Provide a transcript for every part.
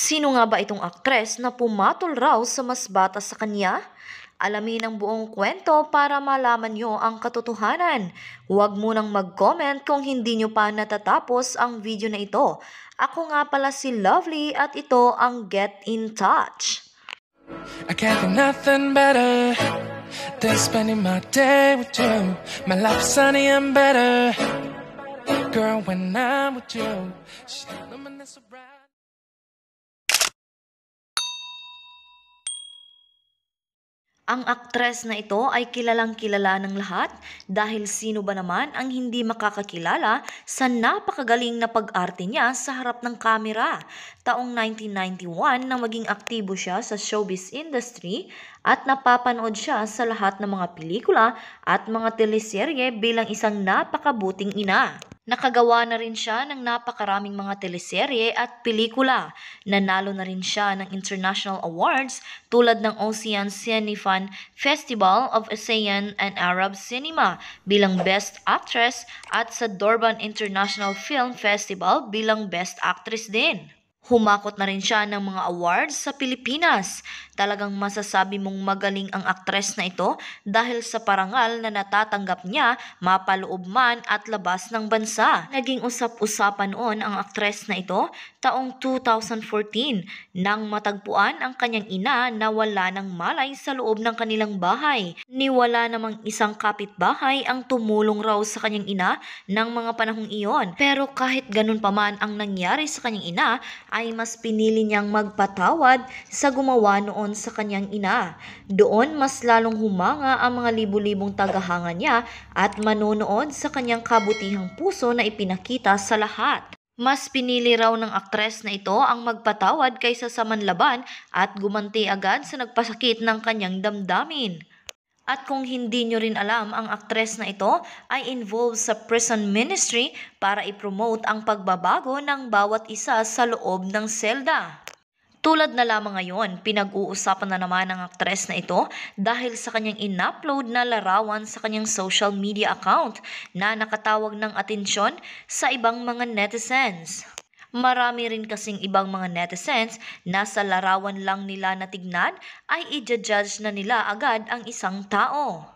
Sino nga ba itong aktres na pumatol raw sa mas bata sa kanya? Alamin ang buong kwento para malaman nyo ang katotohanan. Huwag munang mag-comment kung hindi nyo pa natatapos ang video na ito. Ako nga pala si Lovely at ito ang Get In Touch. I can't do nothing better than spending my day with you. My life's sunny and better. Girl, when I'm with you, she's luminous around. Ang aktres na ito ay kilalang kilala ng lahat dahil sino ba naman ang hindi makakakilala sa napakagaling na pag-arte niya sa harap ng kamera. Taong 1991 nang maging aktibo siya sa showbiz industry at napapanood siya sa lahat ng mga pelikula at mga teleserye bilang isang napakabuting ina. Nakagawa na rin siya ng napakaraming mga teleserye at pelikula. Nanalo na rin siya ng international awards tulad ng ASEAN Cinefan Festival of ASEAN and Arab Cinema bilang Best Actress at sa Durban International Film Festival bilang Best Actress din. Humakot na rin siya ng mga awards sa Pilipinas. Talagang masasabi mong magaling ang aktres na ito dahil sa parangal na natatanggap niya mapaloob man at labas ng bansa. Naging usap-usapan noon ang aktres na ito taong 2014 nang matagpuan ang kanyang ina na wala ng malay sa loob ng kanilang bahay. Niwala namang isang kapitbahay ang tumulong raw sa kanyang ina ng mga panahong iyon. Pero kahit ganun pa man ang nangyari sa kanyang ina, ay mas pinili niyang magpatawad sa gumawa noon sa kanyang ina. Doon mas lalong humanga ang mga libu-libong tagahanga niya at manonood sa kanyang kabutihang puso na ipinakita sa lahat. Mas pinili raw ng aktres na ito ang magpatawad kaysa sa manlaban at gumanti agad sa nagpasakit ng kanyang damdamin. At kung hindi nyo rin alam, ang aktres na ito ay involved sa prison ministry para ipromote ang pagbabago ng bawat isa sa loob ng selda. Tulad na lamang ngayon, pinag-uusapan na naman ang aktres na ito dahil sa kanyang in-upload na larawan sa kanyang social media account na nakatawag ng atensyon sa ibang mga netizens. Marami rin kasing ibang mga netizens na sa larawan lang nila natignan ay i-judge na nila agad ang isang tao.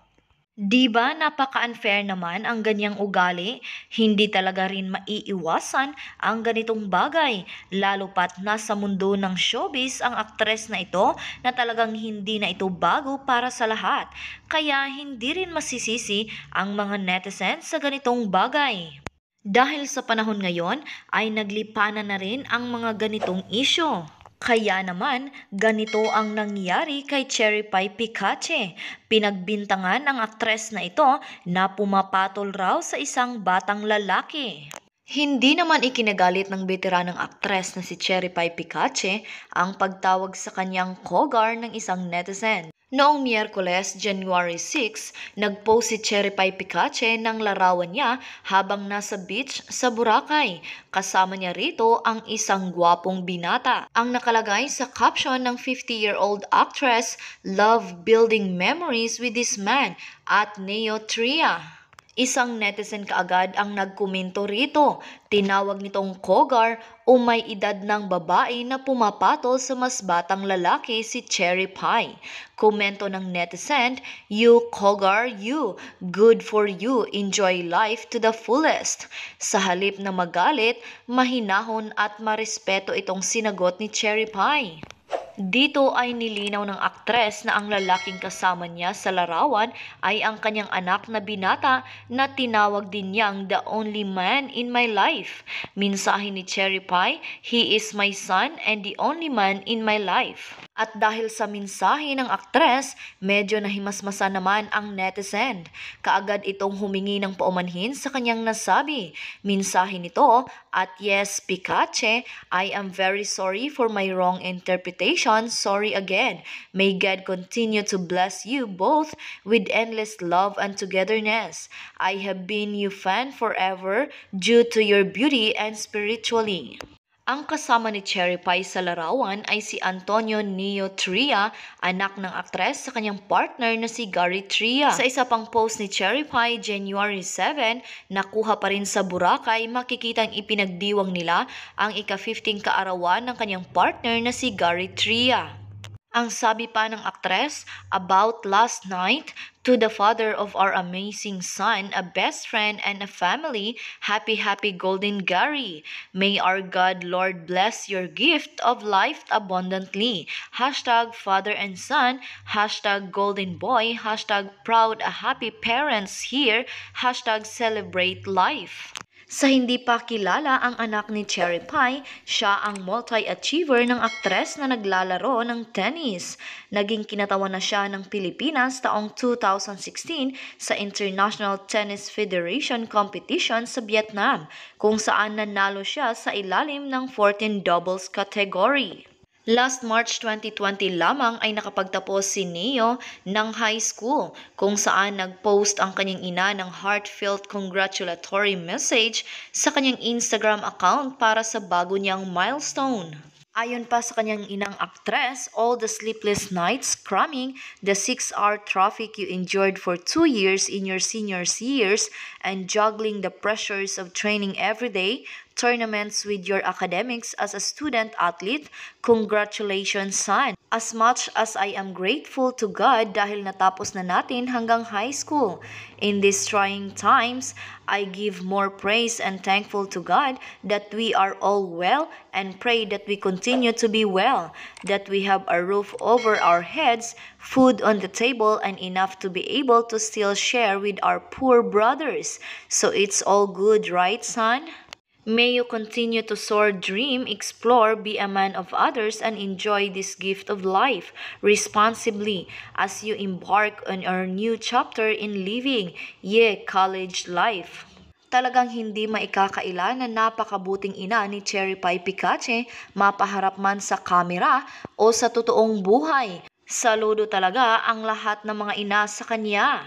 Di ba napaka-unfair naman ang ganyang ugali? Hindi talaga rin maiiwasan ang ganitong bagay, lalo pat nasa mundo ng showbiz ang aktres na ito na talagang hindi na ito bago para sa lahat. Kaya hindi rin masisisi ang mga netizens sa ganitong bagay. Dahil sa panahon ngayon ay naglipana na rin ang mga ganitong isyo. Kaya naman, ganito ang nangyari kay Cherry Pie Picache. Pinagbintangan ang aktres na ito na pumapatol raw sa isang batang lalaki. Hindi naman ikinagalit ng veteranang aktres na si Cherry Pie Picache ang pagtawag sa kanyang kogar ng isang netizen. Noong Miyerkules, January 6, nag-post si Cherry Pie Picache ng larawan niya habang nasa beach sa Boracay. Kasama niya rito ang isang gwapong binata. Ang nakalagay sa caption ng 50-year-old actress, Love Building Memories with this man at Neotria. Isang netizen kaagad ang nagkomento rito. Tinawag nitong Kogar o may edad ng babae na pumapatol sa mas batang lalaki si Cherry Pie. Komento ng netizen, You Kogar, you. Good for you. Enjoy life to the fullest. Sa halip na magalit, mahinahon at marespeto itong sinagot ni Cherry Pie. Dito ay nilinaw ng aktres na ang lalaking kasama niya sa larawan ay ang kanyang anak na binata na tinawag din niyang the only man in my life. Minsahin ni Cherry Pie, he is my son and the only man in my life. At dahil sa minsahi ng aktres, medyo nahimasmasa naman ang netizen. Kaagad itong humingi ng paumanhin sa kanyang nasabi. Minsahe nito at yes, Pikache, I am very sorry for my wrong interpretation. Sorry again. May God continue to bless you both with endless love and togetherness. I have been your fan forever due to your beauty and spiritually. Ang kasama ni Cherry Pie sa larawan ay si Antonio Neo Tria, anak ng aktres sa kanyang partner na si Gary Tria. Sa isa pang post ni Cherry Pie, January 7, nakuha pa rin sa Boracay, ang ipinagdiwang nila ang ika-15 kaarawan ng kanyang partner na si Gary Tria. Ang sabi pa ng aktres, about last night, to the father of our amazing son, a best friend and a family, happy happy golden Gary. May our God Lord bless your gift of life abundantly. Hashtag father and son, hashtag golden boy, hashtag proud happy parents here, hashtag celebrate life. Sa hindi pa kilala ang anak ni Cherry Pie, siya ang multi-achiever ng aktres na naglalaro ng tennis. Naging kinatawan na siya ng Pilipinas taong 2016 sa International Tennis Federation Competition sa Vietnam, kung saan nanalo siya sa ilalim ng 14 doubles category. Last March 2020 lamang ay nakapagtapos si Neo ng high school kung saan nag-post ang kanyang ina ng heartfelt congratulatory message sa kanyang Instagram account para sa bago niyang milestone. Ayon pa sa kanyang inang aktres, all the sleepless nights cramming, the 6-hour traffic you endured for 2 years in your senior years, and juggling the pressures of training every day, tournaments with your academics as a student athlete. Congratulations, son! As much as I am grateful to God dahil natapos na natin hanggang high school. In these trying times, I give more praise and thankful to God that we are all well and pray that we continue to be well, that we have a roof over our heads, food on the table, and enough to be able to still share with our poor brothers. So it's all good, right, son? May you continue to soar, dream, explore, be a man of others, and enjoy this gift of life responsibly as you embark on your new chapter in living, ye college life talagang hindi maikakailan na napakabuting ina ni Cherry Pie Picache mapaharap man sa kamera o sa totoong buhay. Saludo talaga ang lahat ng mga ina sa kanya.